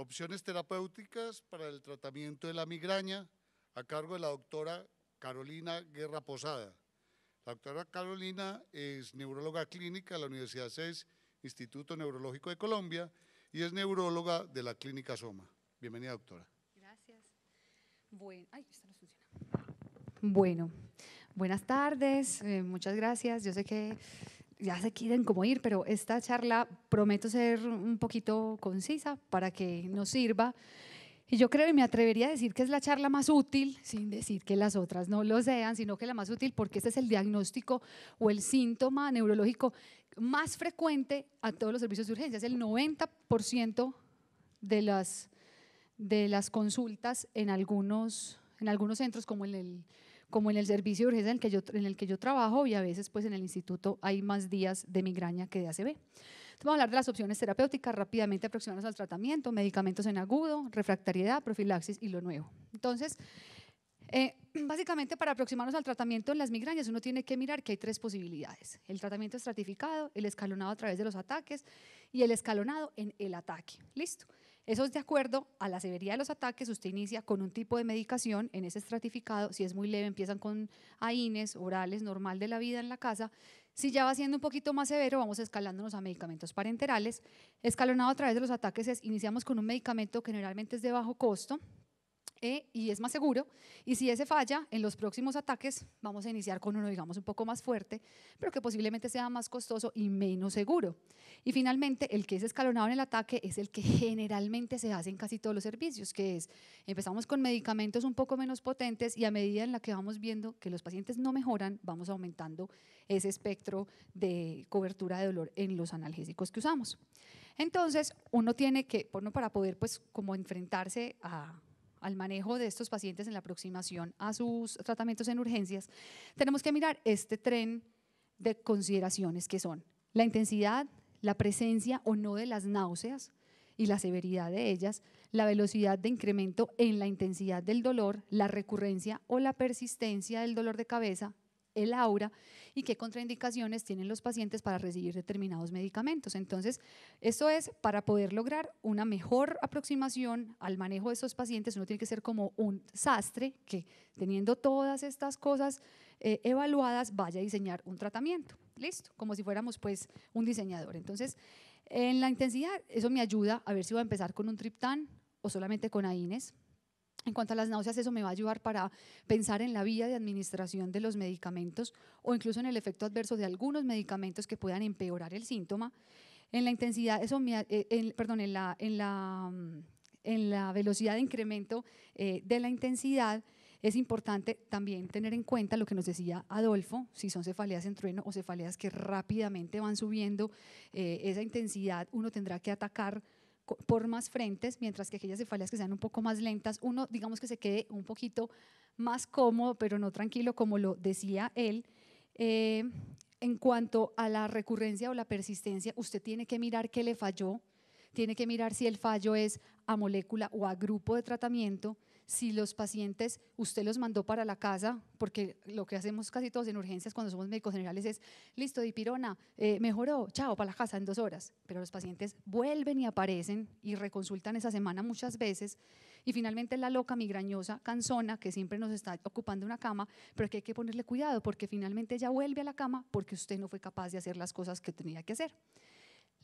Opciones terapéuticas para el tratamiento de la migraña a cargo de la doctora Carolina Guerra Posada. La doctora Carolina es neuróloga clínica de la Universidad CES, Instituto Neurológico de Colombia, y es neuróloga de la Clínica Soma. Bienvenida, doctora. Gracias. Bueno, buenas tardes, eh, muchas gracias. Yo sé que ya se quieren como ir, pero esta charla prometo ser un poquito concisa para que nos sirva. Y yo creo y me atrevería a decir que es la charla más útil, sin decir que las otras no lo sean, sino que la más útil porque este es el diagnóstico o el síntoma neurológico más frecuente a todos los servicios de urgencia. Es el 90% de las, de las consultas en algunos, en algunos centros como en el como en el servicio de urgencia en el que yo, en el que yo trabajo y a veces pues en el instituto hay más días de migraña que de ACV. vamos a hablar de las opciones terapéuticas, rápidamente aproximarnos al tratamiento, medicamentos en agudo, refractariedad, profilaxis y lo nuevo. Entonces, eh, básicamente para aproximarnos al tratamiento en las migrañas uno tiene que mirar que hay tres posibilidades. El tratamiento estratificado, el escalonado a través de los ataques y el escalonado en el ataque. ¿Listo? Eso es de acuerdo a la severidad de los ataques. Usted inicia con un tipo de medicación en ese estratificado. Si es muy leve, empiezan con AINES, orales, normal de la vida en la casa. Si ya va siendo un poquito más severo, vamos escalándonos a medicamentos parenterales. Escalonado a través de los ataques iniciamos con un medicamento que generalmente es de bajo costo, eh, y es más seguro. Y si ese falla, en los próximos ataques vamos a iniciar con uno, digamos, un poco más fuerte, pero que posiblemente sea más costoso y menos seguro. Y finalmente, el que es escalonado en el ataque es el que generalmente se hace en casi todos los servicios, que es empezamos con medicamentos un poco menos potentes y a medida en la que vamos viendo que los pacientes no mejoran, vamos aumentando ese espectro de cobertura de dolor en los analgésicos que usamos. Entonces, uno tiene que, bueno, para poder, pues, como enfrentarse a al manejo de estos pacientes en la aproximación a sus tratamientos en urgencias, tenemos que mirar este tren de consideraciones que son la intensidad, la presencia o no de las náuseas y la severidad de ellas, la velocidad de incremento en la intensidad del dolor, la recurrencia o la persistencia del dolor de cabeza, el aura y qué contraindicaciones tienen los pacientes para recibir determinados medicamentos. Entonces, esto es para poder lograr una mejor aproximación al manejo de esos pacientes, uno tiene que ser como un sastre que teniendo todas estas cosas eh, evaluadas vaya a diseñar un tratamiento. Listo, como si fuéramos pues un diseñador. Entonces, en la intensidad, eso me ayuda a ver si voy a empezar con un triptán o solamente con AINES, en cuanto a las náuseas, eso me va a ayudar para pensar en la vía de administración de los medicamentos o incluso en el efecto adverso de algunos medicamentos que puedan empeorar el síntoma. En la intensidad, perdón, en la, velocidad de incremento eh, de la intensidad, es importante también tener en cuenta lo que nos decía Adolfo, si son cefaleas en trueno o cefaleas que rápidamente van subiendo eh, esa intensidad, uno tendrá que atacar por más frentes, mientras que aquellas cefaleas que sean un poco más lentas, uno digamos que se quede un poquito más cómodo, pero no tranquilo, como lo decía él. Eh, en cuanto a la recurrencia o la persistencia, usted tiene que mirar qué le falló, tiene que mirar si el fallo es a molécula o a grupo de tratamiento, si los pacientes usted los mandó para la casa, porque lo que hacemos casi todos en urgencias cuando somos médicos generales es, listo, dipirona, eh, mejoró, chao, para la casa en dos horas. Pero los pacientes vuelven y aparecen y reconsultan esa semana muchas veces. Y finalmente la loca migrañosa, cansona, que siempre nos está ocupando una cama, pero que hay que ponerle cuidado porque finalmente ella vuelve a la cama porque usted no fue capaz de hacer las cosas que tenía que hacer.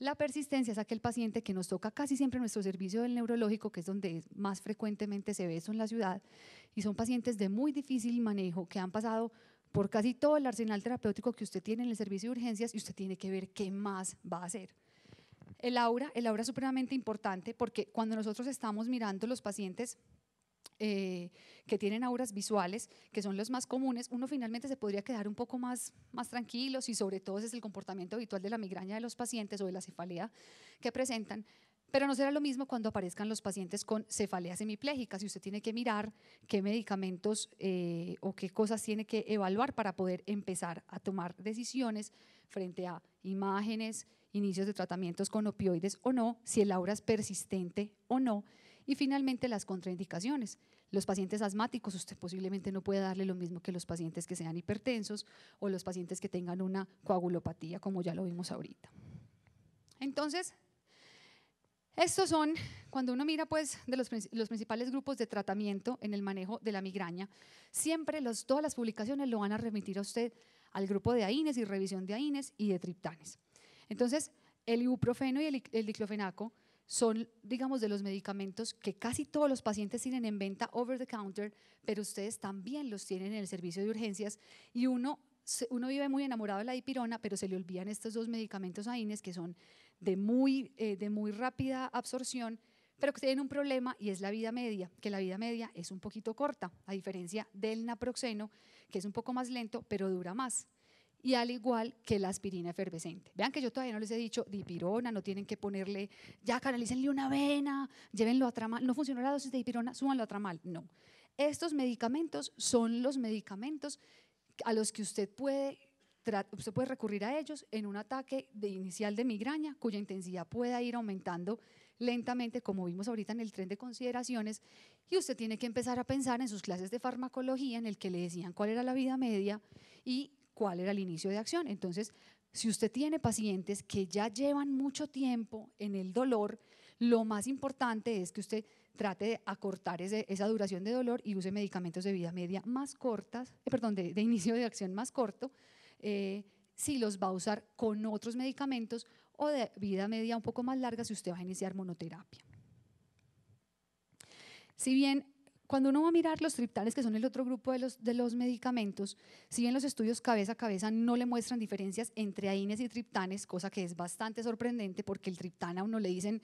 La persistencia es aquel paciente que nos toca casi siempre en nuestro servicio del neurológico, que es donde más frecuentemente se ve eso en la ciudad, y son pacientes de muy difícil manejo que han pasado por casi todo el arsenal terapéutico que usted tiene en el servicio de urgencias y usted tiene que ver qué más va a hacer. El aura, el aura es supremamente importante porque cuando nosotros estamos mirando los pacientes eh, que tienen auras visuales, que son los más comunes, uno finalmente se podría quedar un poco más, más tranquilo si sobre todo ese es el comportamiento habitual de la migraña de los pacientes o de la cefalea que presentan. Pero no será lo mismo cuando aparezcan los pacientes con cefalea semipléjica, si usted tiene que mirar qué medicamentos eh, o qué cosas tiene que evaluar para poder empezar a tomar decisiones frente a imágenes, inicios de tratamientos con opioides o no, si el aura es persistente o no, y finalmente las contraindicaciones. Los pacientes asmáticos, usted posiblemente no puede darle lo mismo que los pacientes que sean hipertensos o los pacientes que tengan una coagulopatía, como ya lo vimos ahorita. Entonces, estos son, cuando uno mira pues de los, principales grupos de tratamiento en el manejo de la migraña, siempre los, todas las publicaciones lo van a remitir a usted al grupo de AINES y revisión de AINES y de triptanes. Entonces, el ibuprofeno y el diclofenaco son, digamos, de los medicamentos que casi todos los pacientes tienen en venta over the counter, pero ustedes también los tienen en el servicio de urgencias y uno, uno vive muy enamorado de la dipirona, pero se le olvidan estos dos medicamentos AINES que son de muy, eh, de muy rápida absorción, pero que tienen un problema y es la vida media, que la vida media es un poquito corta, a diferencia del naproxeno, que es un poco más lento, pero dura más y al igual que la aspirina efervescente. Vean que yo todavía no les he dicho dipirona, no tienen que ponerle, ya canalícenle una vena, llévenlo a tramal, no funcionó la dosis de dipirona, súmanlo a tramal, no. Estos medicamentos son los medicamentos a los que usted puede usted puede recurrir a ellos en un ataque de inicial de migraña cuya intensidad pueda ir aumentando lentamente, como vimos ahorita en el tren de consideraciones, y usted tiene que empezar a pensar en sus clases de farmacología, en el que le decían cuál era la vida media y cuál era el inicio de acción. Entonces, si usted tiene pacientes que ya llevan mucho tiempo en el dolor, lo más importante es que usted trate de acortar esa duración de dolor y use medicamentos de vida media más cortas, eh, perdón, de, inicio de acción más corto, eh, si los va a usar con otros medicamentos o de vida media un poco más larga si usted va a iniciar monoterapia. Si bien cuando uno va a mirar los triptanes, que son el otro grupo de los, de los medicamentos, si bien los estudios cabeza a cabeza no le muestran diferencias entre aines y triptanes, cosa que es bastante sorprendente porque el triptán a uno le dicen,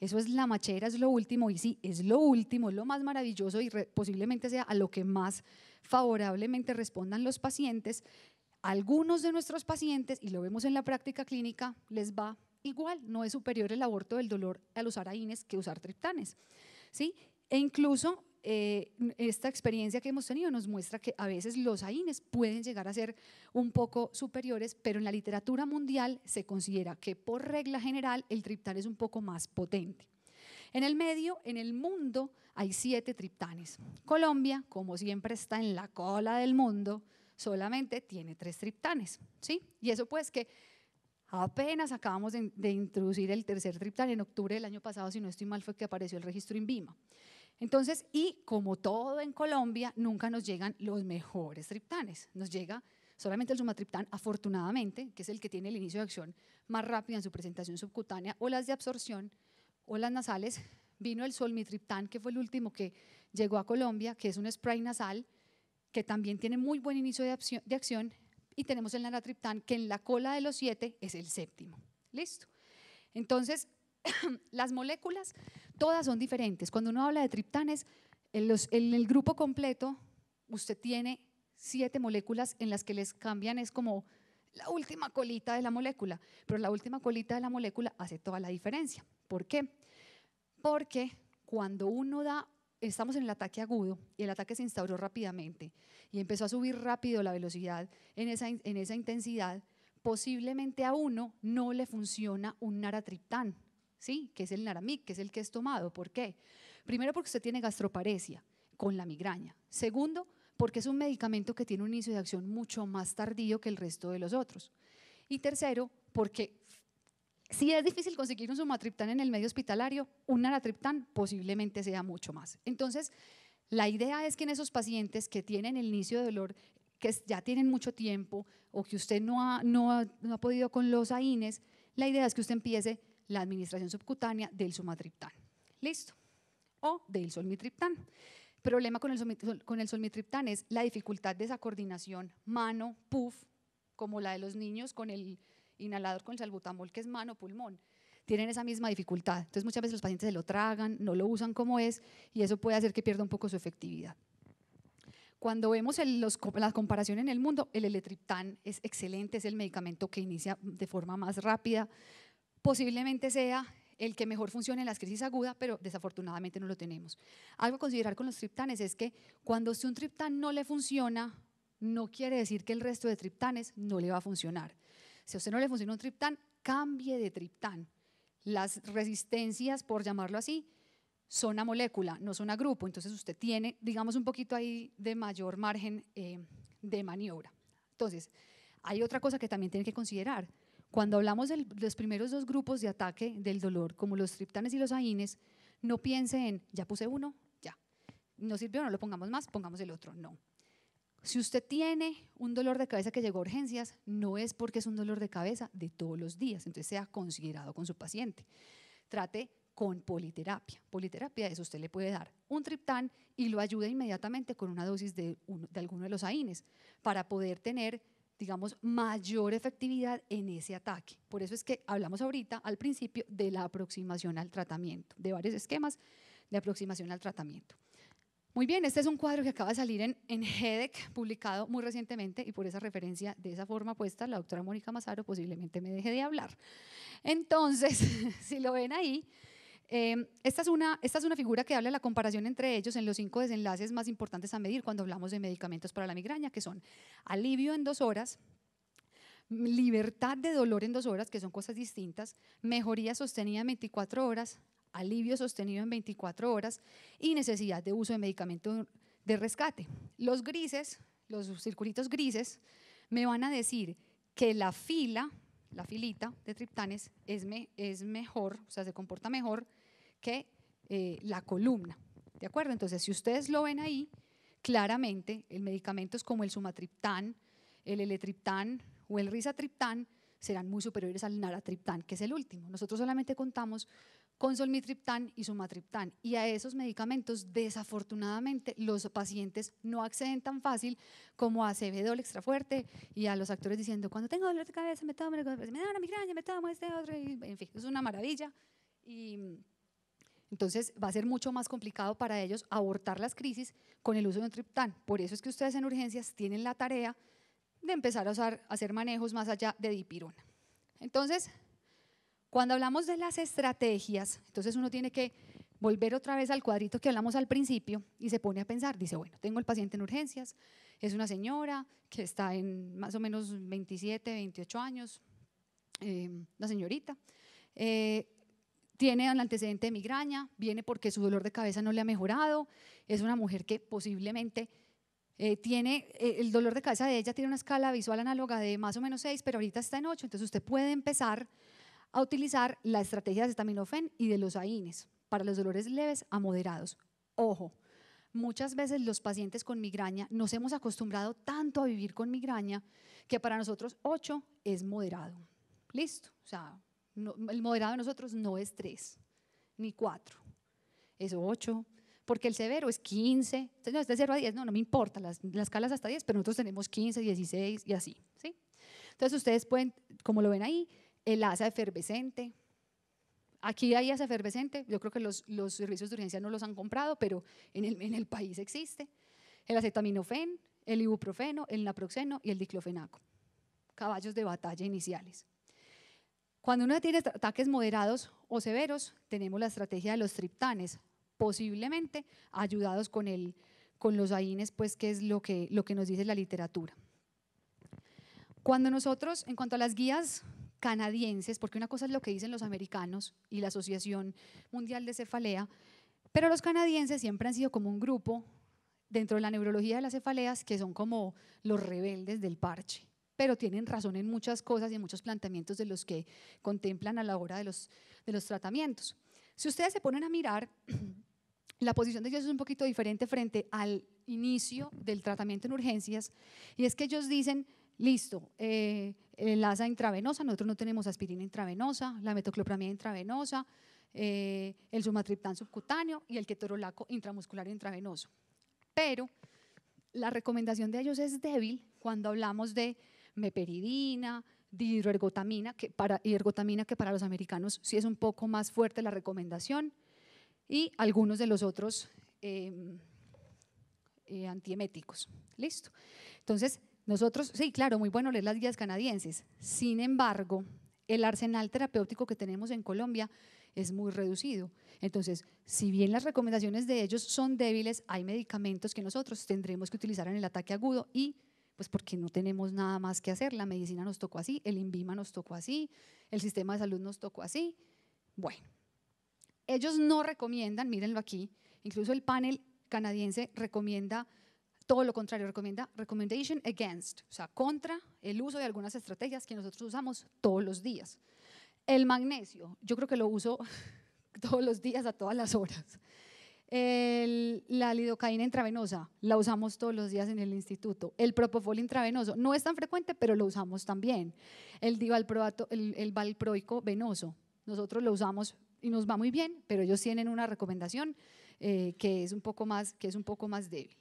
eso es la machera, es lo último, y sí, es lo último, es lo más maravilloso y posiblemente sea a lo que más favorablemente respondan los pacientes. Algunos de nuestros pacientes, y lo vemos en la práctica clínica, les va igual, no es superior el aborto del dolor al usar aines que usar triptanes. ¿sí? E incluso eh, esta experiencia que hemos tenido nos muestra que a veces los AINES pueden llegar a ser un poco superiores, pero en la literatura mundial se considera que por regla general el triptán es un poco más potente. En el medio, en el mundo, hay siete triptanes. Colombia, como siempre está en la cola del mundo, solamente tiene tres triptanes, ¿sí? Y eso pues que apenas acabamos de, introducir el tercer triptán en octubre del año pasado, si no estoy mal, fue que apareció el registro INVIMA. Entonces, y como todo en Colombia, nunca nos llegan los mejores triptanes. Nos llega solamente el sumatriptán, afortunadamente, que es el que tiene el inicio de acción más rápido en su presentación subcutánea, o las de absorción, o las nasales. Vino el solmitriptán, que fue el último que llegó a Colombia, que es un spray nasal, que también tiene muy buen inicio de acción, y tenemos el naratriptán, que en la cola de los siete es el séptimo. Listo. Entonces, las moléculas todas son diferentes. Cuando uno habla de triptanes, en, el grupo completo usted tiene siete moléculas en las que les cambian, es como la última colita de la molécula, pero la última colita de la molécula hace toda la diferencia. ¿Por qué? Porque cuando uno da, estamos en el ataque agudo y el ataque se instauró rápidamente y empezó a subir rápido la velocidad en esa, en esa intensidad, posiblemente a uno no le funciona un naratriptán ¿sí? Que es el Naramic, que es el que es tomado. ¿Por qué? Primero, porque usted tiene gastroparesia con la migraña. Segundo, porque es un medicamento que tiene un inicio de acción mucho más tardío que el resto de los otros. Y tercero, porque si es difícil conseguir un sumatriptán en el medio hospitalario, un naratriptán posiblemente sea mucho más. Entonces, la idea es que en esos pacientes que tienen el inicio de dolor, que ya tienen mucho tiempo o que usted no no ha podido con los AINES, la idea es que usted empiece la administración subcutánea del sumatriptán. Listo. O del solmitriptán. El problema con el, con el solmitriptán es la dificultad de esa coordinación mano, puff, como la de los niños con el inhalador con el salbutamol, que es mano, pulmón. Tienen esa misma dificultad. Entonces muchas veces los pacientes se lo tragan, no lo usan como es y eso puede hacer que pierda un poco su efectividad. Cuando vemos el, los, la comparación en el mundo, el eletriptán es excelente, es el medicamento que inicia de forma más rápida, posiblemente sea el que mejor funcione en las crisis agudas, pero desafortunadamente no lo tenemos. Algo a considerar con los triptanes es que cuando usted un triptán no le funciona, no quiere decir que el resto de triptanes no le va a funcionar. Si a usted no le funciona un triptán, cambie de triptán. Las resistencias, por llamarlo así, son a molécula, no son a grupo. Entonces usted tiene, digamos, un poquito ahí de mayor margen eh, de maniobra. Entonces, hay otra cosa que también tiene que considerar. Cuando hablamos de los primeros dos grupos de ataque del dolor, como los triptanes y los aines, no piense en, ya puse uno, ya. No sirvió, no lo pongamos más, pongamos el otro. No. Si usted tiene un dolor de cabeza que llegó a urgencias, no es porque es un dolor de cabeza de todos los días, entonces sea considerado con su paciente. Trate con politerapia. Politerapia, eso usted le puede dar un triptán y lo ayuda inmediatamente con una dosis de, de alguno de los AINES para poder tener digamos, mayor efectividad en ese ataque. Por eso es que hablamos ahorita, al principio, de la aproximación al tratamiento, de varios esquemas de aproximación al tratamiento. Muy bien, este es un cuadro que acaba de salir en, en HEDEC, publicado muy recientemente, y por esa referencia, de esa forma puesta, la doctora Mónica Mazaro posiblemente me deje de hablar. Entonces, si lo ven ahí, Em, esta, es una, esta es una figura que habla de la comparación entre ellos en los cinco desenlaces más importantes a medir cuando hablamos de medicamentos para la migraña, que son alivio en dos horas, libertad de dolor en dos horas, que son cosas distintas, mejoría sostenida en 24 horas, alivio sostenido en 24 horas y necesidad de uso de medicamento de rescate. Los grises, los circulitos grises, me van a decir que la fila, la filita de triptanes es, es mejor, o sea, se comporta mejor que eh, la columna. ¿De acuerdo? Entonces, si ustedes lo ven ahí, claramente el medicamento es como el sumatriptán, el eletriptán o el risatriptán serán muy superiores al naratriptán, que es el último. Nosotros solamente contamos con solmitriptán y sumatriptán. Y a esos medicamentos, desafortunadamente, los pacientes no acceden tan fácil como a CBDOL extra y a los actores diciendo, cuando tengo dolor de cabeza, me tomo, me una migraña, me tomo este otro, en fin, es una maravilla. Y entonces va a ser mucho más complicado para ellos abortar las crisis con el uso de un triptán. Por eso es que ustedes en urgencias tienen la tarea de empezar a, usar, hacer manejos más allá de dipirona. Entonces, cuando hablamos de las estrategias, entonces uno tiene que volver otra vez al cuadrito que hablamos al principio y se pone a pensar, dice, bueno, tengo el paciente en urgencias, es una señora que está en más o menos 27, 28 años, eh, una señorita, eh, tiene un antecedente de migraña, viene porque su dolor de cabeza no le ha mejorado, es una mujer que posiblemente eh, tiene, eh, el dolor de cabeza de ella tiene una escala visual análoga de más o menos 6, pero ahorita está en 8, entonces usted puede empezar a utilizar la estrategia de acetaminofén y de los AINES para los dolores leves a moderados. Ojo, muchas veces los pacientes con migraña nos hemos acostumbrado tanto a vivir con migraña que para nosotros 8 es moderado. Listo, o sea, el moderado de nosotros no es 3, ni 4, es 8, porque el severo es 15. Entonces, no, este es de 0 a 10, no, no me importa, las, escalas hasta 10, pero nosotros tenemos 15, 16 y así. ¿sí? Entonces ustedes pueden, como lo ven ahí, el asa efervescente. Aquí hay asa efervescente, yo creo que los, los servicios de urgencia no los han comprado, pero en el, en el país existe. El acetaminofén, el ibuprofeno, el naproxeno y el diclofenaco. Caballos de batalla iniciales. Cuando uno tiene ataques moderados o severos, tenemos la estrategia de los triptanes, posiblemente ayudados con, el, con los AINES, pues que es lo que, lo que nos dice la literatura. Cuando nosotros, en cuanto a las guías canadienses, porque una cosa es lo que dicen los americanos y la Asociación Mundial de Cefalea, pero los canadienses siempre han sido como un grupo dentro de la neurología de las cefaleas que son como los rebeldes del parche pero tienen razón en muchas cosas y en muchos planteamientos de los que contemplan a la hora de los, los tratamientos. Si ustedes se ponen a mirar, la posición de ellos es un poquito diferente frente al inicio del tratamiento en urgencias, y es que ellos dicen, listo, el eh, eh, asa intravenosa, nosotros no tenemos aspirina intravenosa, la metoclopramida intravenosa, eh, el sumatriptán subcutáneo y el ketorolaco intramuscular intravenoso. Pero la recomendación de ellos es débil cuando hablamos de meperidina, dihidroergotamina, que para, ergotamina, que para los americanos sí es un poco más fuerte la recomendación, y algunos de los otros em, eh, antieméticos. Listo. Entonces, nosotros, sí, claro, muy bueno leer las guías canadienses. Sin embargo, el arsenal terapéutico que tenemos en Colombia es muy reducido. Entonces, si bien las recomendaciones de ellos son débiles, hay medicamentos que nosotros tendremos que utilizar en el ataque agudo y pues porque no tenemos nada más que hacer. La medicina nos tocó así, el INVIMA nos tocó así, el sistema de salud nos tocó así. Bueno, ellos no recomiendan, mírenlo aquí, incluso el panel canadiense recomienda todo lo contrario, recomienda recommendation against, o sea, contra el uso de algunas estrategias que nosotros usamos todos los días. El magnesio, yo creo que lo uso todos los días a todas las horas la lidocaína intravenosa, la usamos todos los días en el instituto. El propofol intravenoso, no es tan frecuente, pero lo usamos también. El divalproato, valproico venoso, nosotros lo usamos y nos va muy bien, pero ellos tienen una recomendación eh, que, es un poco más, que es un poco más débil.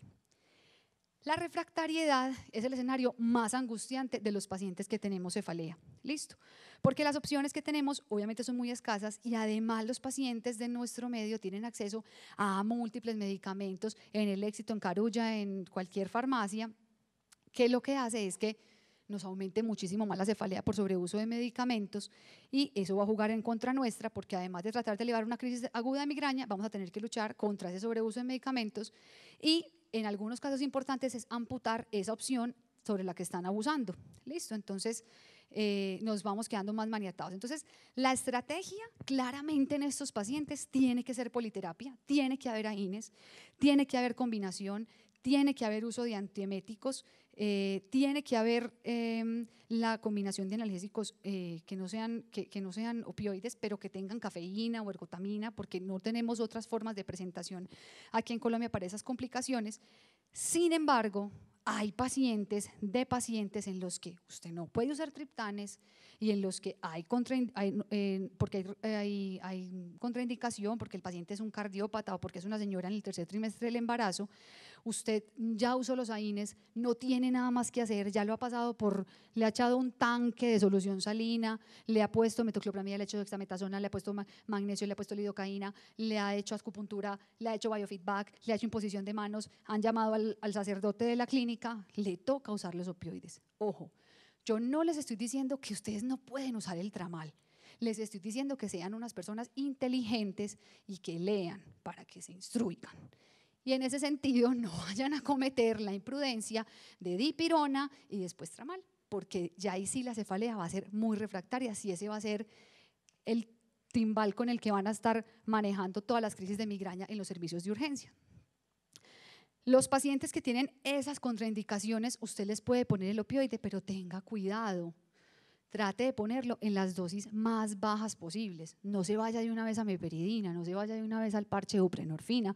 La refractariedad es el escenario más angustiante de los pacientes que tenemos cefalea. Listo. Porque las opciones que tenemos obviamente son muy escasas y además los pacientes de nuestro medio tienen acceso a múltiples medicamentos en el éxito, en Carulla, en cualquier farmacia, que lo que hace es que nos aumente muchísimo más la cefalea por sobreuso de medicamentos y eso va a jugar en contra nuestra porque además de tratar de llevar una crisis aguda de migraña, vamos a tener que luchar contra ese sobreuso de medicamentos y en algunos casos importantes es amputar esa opción sobre la que están abusando. Listo, entonces eh, nos vamos quedando más maniatados. Entonces, la estrategia claramente en estos pacientes tiene que ser politerapia, tiene que haber AINES, tiene que haber combinación, tiene que haber uso de antieméticos, eh, tiene que haber em, la combinación de analgésicos eh, que, no sean, que, no sean opioides, pero que tengan cafeína o ergotamina, porque no tenemos otras formas de presentación aquí en Colombia para esas complicaciones. Sin embargo, hay pacientes de pacientes en los que usted no puede usar triptanes y en los que hay, contra porque hay, hay, hay contraindicación, porque el paciente es un cardiópata o porque es una señora en el tercer trimestre del embarazo, usted ya usó los AINES, no tiene nada más que hacer, ya lo ha pasado por, le ha echado un tanque de solución salina, le ha puesto metoclopramida, le ha hecho dexametasona, le ha puesto magnesio, le ha puesto lidocaína, le ha hecho acupuntura, le ha hecho biofeedback, le ha hecho imposición de manos, han llamado al, sacerdote de la clínica, le toca usar los opioides. Ojo, yo no les estoy diciendo que ustedes no pueden usar el tramal les estoy diciendo que sean unas personas inteligentes y que lean para que se instruyan. Y en ese sentido, no vayan a cometer la imprudencia de dipirona y después tramal, porque ya ahí sí la cefalea va a ser muy refractaria, y ese va a ser el timbal con el que van a estar manejando todas las crisis de migraña en los servicios de urgencia. Los pacientes que tienen esas contraindicaciones, usted les puede poner el opioide, pero tenga cuidado. Trate de ponerlo en las dosis más bajas posibles. No se vaya de una vez a meperidina, no se vaya de una vez al parche de uprenorfina,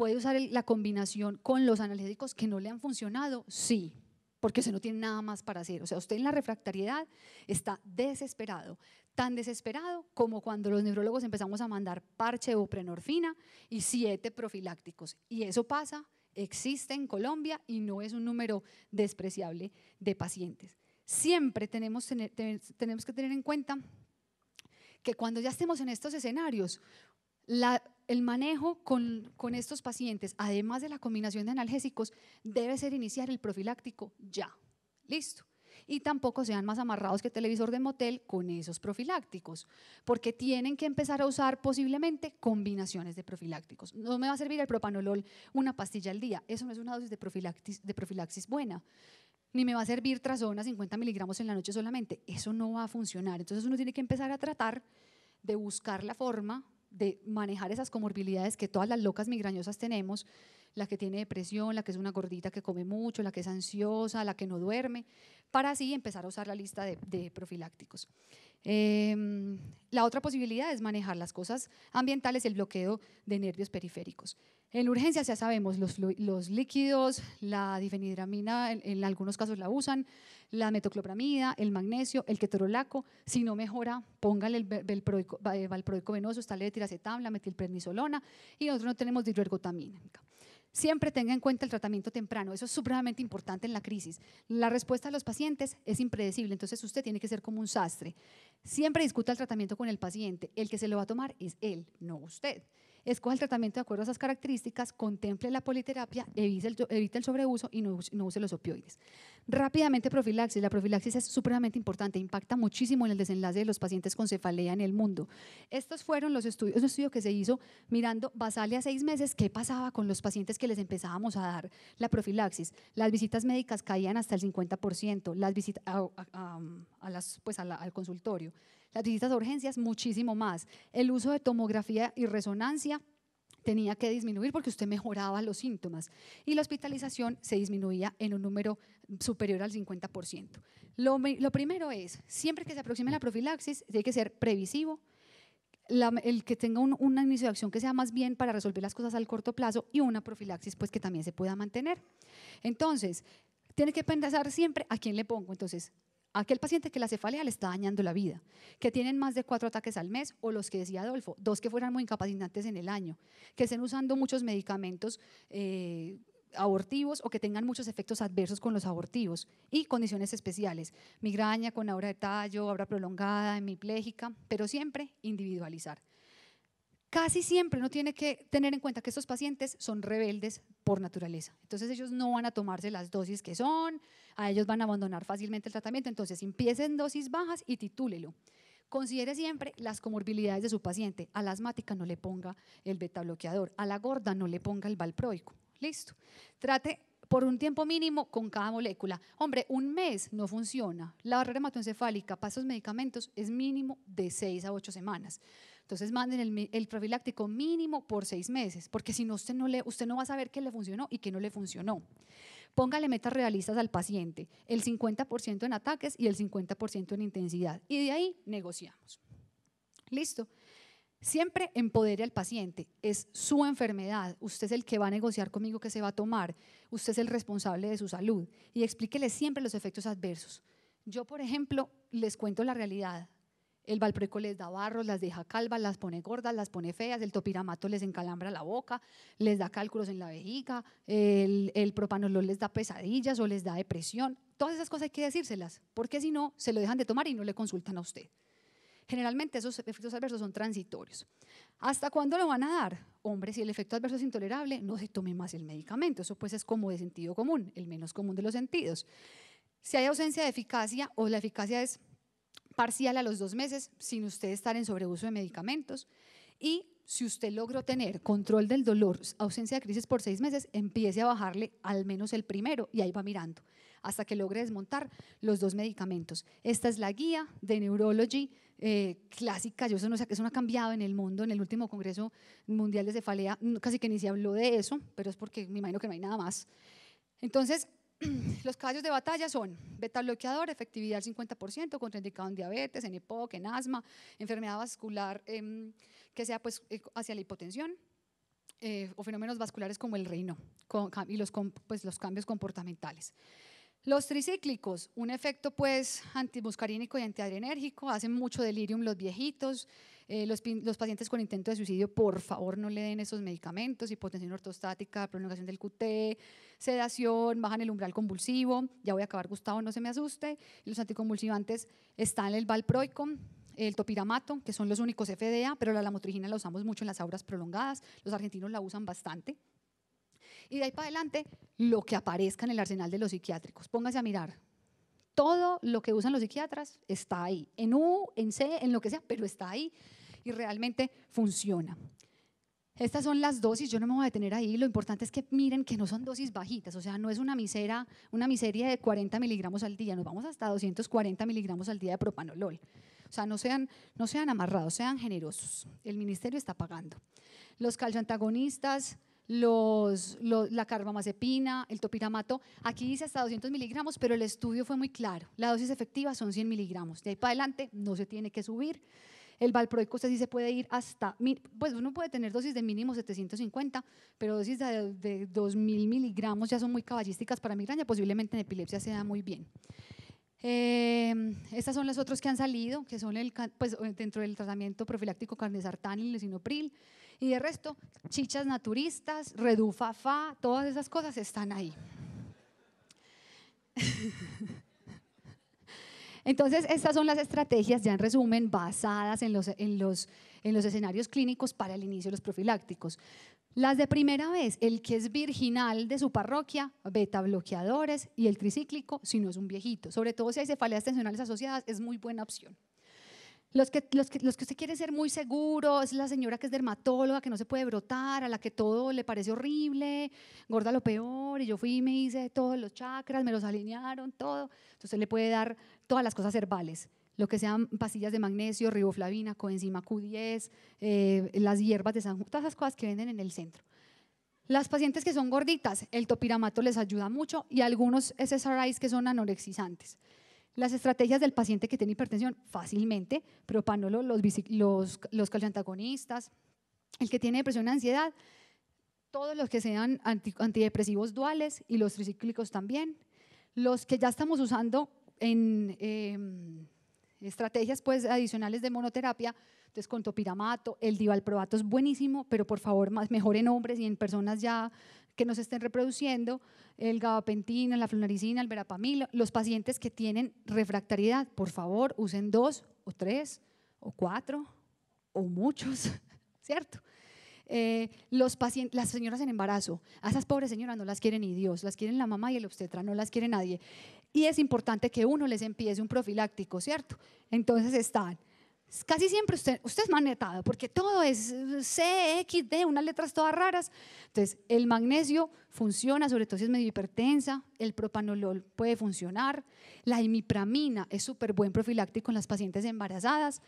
¿Puede usar la combinación con los analgésicos que no le han funcionado? Sí, porque usted no tiene nada más para hacer. O sea, usted en la refractariedad está desesperado, tan desesperado como cuando los neurólogos empezamos a mandar parche o prenorfina y siete profilácticos. Y eso pasa, existe en Colombia y no es un número despreciable de pacientes. Siempre tenemos, tenemos que tener en cuenta que cuando ya estemos en estos escenarios, la el manejo con, estos pacientes, además de la combinación de analgésicos, debe ser iniciar el profiláctico ya. Listo y tampoco sean más amarrados que televisor de motel con esos profilácticos, porque tienen que empezar a usar posiblemente combinaciones de profilácticos. No me va a servir el propanolol una pastilla al día, eso no es una dosis de profilaxis, buena. Ni me va a servir trazona 50 miligramos en la noche solamente, eso no va a funcionar. Entonces uno tiene que empezar a tratar de buscar la forma de manejar esas comorbilidades que todas las locas migrañosas tenemos, la que tiene depresión, la que es una gordita que come mucho, la que es ansiosa, la que no duerme, para así empezar a usar la lista de, de profilácticos. Em, la otra posibilidad es manejar las cosas ambientales, el bloqueo de nervios periféricos. En urgencias ya sabemos, los, líquidos, la difenidramina, en, algunos casos la usan, la metoclopramida, el magnesio, el ketorolaco. Si no mejora, póngale el, eh, valproico venoso, está la metilprednisolona y nosotros no tenemos dihidroergotamina. Siempre tenga en cuenta el tratamiento temprano. Eso es supremamente importante en la crisis. La respuesta de los pacientes es impredecible, entonces usted tiene que ser como un sastre. Siempre discuta el tratamiento con el paciente. El que se lo va a tomar es él, no usted. Escoja el tratamiento de acuerdo a esas características, contemple la politerapia, evite el, evite sobreuso y no use los opioides. Rápidamente, profilaxis. La profilaxis es supremamente importante, impacta muchísimo en el desenlace de los pacientes con cefalea en el mundo. Estos fueron los estudios, un estudio que se hizo mirando a seis meses, qué pasaba con los pacientes que les empezábamos a dar la profilaxis. Las visitas médicas caían hasta el 50%, las visitas a, las, pues al consultorio, las visitas a urgencias muchísimo más, el uso de tomografía y resonancia tenía que disminuir porque usted mejoraba los síntomas y la hospitalización se disminuía en un número superior al 50%. Lo, primero es, siempre que se aproxime la profilaxis, tiene que ser previsivo, el que tenga un, una inicio de acción que sea más bien para resolver las cosas al corto plazo y una profilaxis pues que también se pueda mantener. Entonces, tiene que pensar siempre a quién le pongo. Entonces, aquel paciente que la cefalea le está dañando la vida, que tienen más de cuatro ataques al mes o los que decía Adolfo, dos que fueran muy incapacitantes en el año, que estén usando muchos medicamentos eh, abortivos o que tengan muchos efectos adversos con los abortivos y condiciones especiales, migraña con aura de tallo, aura prolongada, hemipléjica, pero siempre individualizar casi siempre no tiene que tener en cuenta que estos pacientes son rebeldes por naturaleza. Entonces ellos no van a tomarse las dosis que son, a ellos van a abandonar fácilmente el tratamiento. Entonces empiecen dosis bajas y titúlelo. Considere siempre las comorbilidades de su paciente. A la asmática no le ponga el beta bloqueador, a la gorda no le ponga el valproico. Listo. Trate por un tiempo mínimo con cada molécula. Hombre, un mes no funciona. La barrera hematoencefálica para estos medicamentos es mínimo de 6 a 8 semanas. Entonces manden el, profiláctico mínimo por seis meses, porque si no, usted no, le, usted no va a saber qué le funcionó y qué no le funcionó. Póngale metas realistas al paciente, el 50% en ataques y el 50% en intensidad. Y de ahí negociamos. Listo. Siempre empodere al paciente. Es su enfermedad. Usted es el que va a negociar conmigo qué se va a tomar. Usted es el responsable de su salud. Y explíquele siempre los efectos adversos. Yo, por ejemplo, les cuento la realidad. El valproico les da barros, las deja calvas, las pone gordas, las pone feas, el topiramato les encalambra la boca, les da cálculos en la vejiga, el, el propanolol les da pesadillas o les da depresión. Todas esas cosas hay que decírselas, porque si no, se lo dejan de tomar y no le consultan a usted. Generalmente esos efectos adversos son transitorios. ¿Hasta cuándo lo van a dar? Hombre, si el efecto adverso es intolerable, no se tome más el medicamento. Eso pues es como de sentido común, el menos común de los sentidos. Si hay ausencia de eficacia o la eficacia es parcial a los dos meses sin usted estar en sobreuso de medicamentos y si usted logró tener control del dolor, ausencia de crisis por seis meses, empiece a bajarle al menos el primero y ahí va mirando hasta que logre desmontar los dos medicamentos. Esta es la guía de Neurology eh, clásica, yo eso no sé, eso no ha cambiado en el mundo, en el último Congreso Mundial de Cefalea, casi que ni se habló de eso, pero es porque me imagino que no hay nada más. Entonces, los caballos de batalla son beta bloqueador, efectividad al 50%, contraindicado en diabetes, en EPOC, en asma, enfermedad vascular em, que sea pues eh, hacia la hipotensión. Eh, o fenómenos vasculares como el reino y los, pues, los cambios comportamentales. Los tricíclicos, un efecto pues antimuscarínico y antiadrenérgico, hacen mucho delirium los viejitos, eh, los, los, pacientes con intento de suicidio, por favor no le den esos medicamentos, hipotensión ortostática, prolongación del QT, sedación, bajan el umbral convulsivo, ya voy a acabar Gustavo, no se me asuste, los anticonvulsivantes están el valproico, el topiramato, que son los únicos FDA, pero la lamotrigina la usamos mucho en las auras prolongadas, los argentinos la usan bastante, y de ahí para adelante, lo que aparezca en el arsenal de los psiquiátricos. Póngase a mirar. Todo lo que usan los psiquiatras está ahí, en U, en C, en lo que sea, pero está ahí y realmente funciona. Estas son las dosis, yo no me voy a detener ahí, lo importante es que miren que no son dosis bajitas, o sea, no es una, misera, una miseria de 40 miligramos al día, nos vamos hasta 240 miligramos al día de propanolol. O sea, no sean, no sean amarrados, sean generosos, el ministerio está pagando. Los calcioantagonistas, los, la carbamazepina, el topiramato. Aquí dice hasta 200 miligramos, pero el estudio fue muy claro. La dosis efectiva son 100 miligramos. De ahí para adelante no se tiene que subir. El valproico sí se puede ir hasta, pues uno puede tener dosis de mínimo 750, pero dosis de, 2.000 miligramos ya son muy caballísticas para migraña, posiblemente en epilepsia sea muy bien. Em, estas son las otras que han salido, que son el, pues, eh, dentro del tratamiento profiláctico carnesartán y lisinopril. Y de resto, chichas naturistas, redufafa, todas esas cosas están ahí. Entonces, estas son las estrategias, ya en resumen, basadas en los, en los en los escenarios clínicos para el inicio de los profilácticos. Las de primera vez, el que es virginal de su parroquia, beta bloqueadores y el tricíclico, si no es un viejito. Sobre todo si hay cefaleas tensionales asociadas, es muy buena opción. Los que, los, que, los que usted quiere ser muy seguro, es la señora que es dermatóloga, que no se puede brotar, a la que todo le parece horrible, gorda lo peor, y yo fui y me hice todos los chakras, me los alinearon, todo. Entonces le puede dar todas las cosas herbales lo que sean pastillas de magnesio, riboflavina, coenzima Q10, eh, las hierbas de San Juan, todas esas cosas que venden en el centro. Las pacientes que son gorditas, el topiramato les ayuda mucho y algunos SSRIs que son anorexizantes. Las estrategias del paciente que tiene hipertensión, fácilmente, propanolo, los, los, los calciantagonistas, el que tiene depresión y ansiedad, todos los que sean antidepresivos duales y los tricíclicos también, los que ya estamos usando en... Em, Estrategias pues adicionales de monoterapia, entonces con topiramato, el divalprobato es buenísimo, pero por favor más, mejor en hombres y en personas ya que no se estén reproduciendo, el gabapentina, la flunaricina, el verapamil, los pacientes que tienen refractariedad, por favor usen dos o tres o cuatro o muchos, ¿cierto? Eh, los pacientes, las señoras en embarazo, a esas pobres señoras no las quiere ni Dios, las quieren la mamá y el obstetra, no las quiere nadie. Y es importante que uno les empiece un profiláctico, ¿cierto? Entonces están casi siempre usted, usted es magnetado, porque todo es C, X, D, unas letras todas raras. Entonces, el magnesio funciona, sobre todo si es medio hipertensa, el propanolol puede funcionar, la imipramina es súper buen profiláctico en las pacientes embarazadas,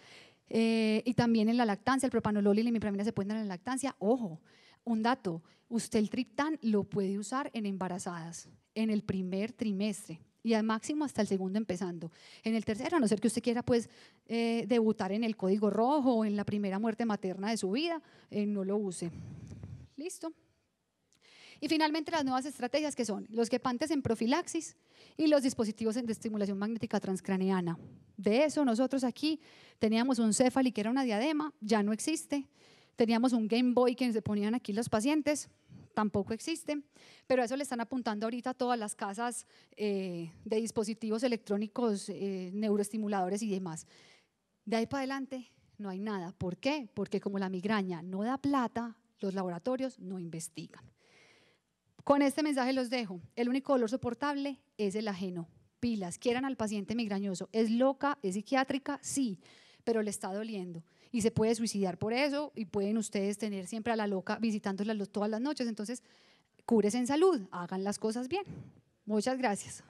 eh, y también en la lactancia, el propanolol y la imipramina se pueden dar en lactancia. Ojo, un dato, usted el triptán lo puede usar en embarazadas en el primer trimestre y al máximo hasta el segundo empezando. En el tercero, a no ser que usted quiera pues eh, debutar en el código rojo o en la primera muerte materna de su vida, eh, no lo use. Listo. Y finalmente las nuevas estrategias que son los quepantes en profilaxis y los dispositivos de estimulación magnética transcraneana. De eso nosotros aquí teníamos un céfali que era una diadema, ya no existe. Teníamos un Game Boy que se ponían aquí los pacientes, tampoco existe, pero eso le están apuntando ahorita todas las casas eh, de dispositivos electrónicos, eh, neuroestimuladores y demás. De ahí para adelante no hay nada. ¿Por qué? Porque como la migraña no da plata, los laboratorios no investigan. Con este mensaje los dejo. El único dolor soportable es el ajeno. Pilas, quieran al paciente migrañoso. ¿Es loca? ¿Es psiquiátrica? Sí, pero le está doliendo. Y se puede suicidar por eso y pueden ustedes tener siempre a la loca visitándola todas las noches. Entonces, cúrese en salud, hagan las cosas bien. Muchas gracias.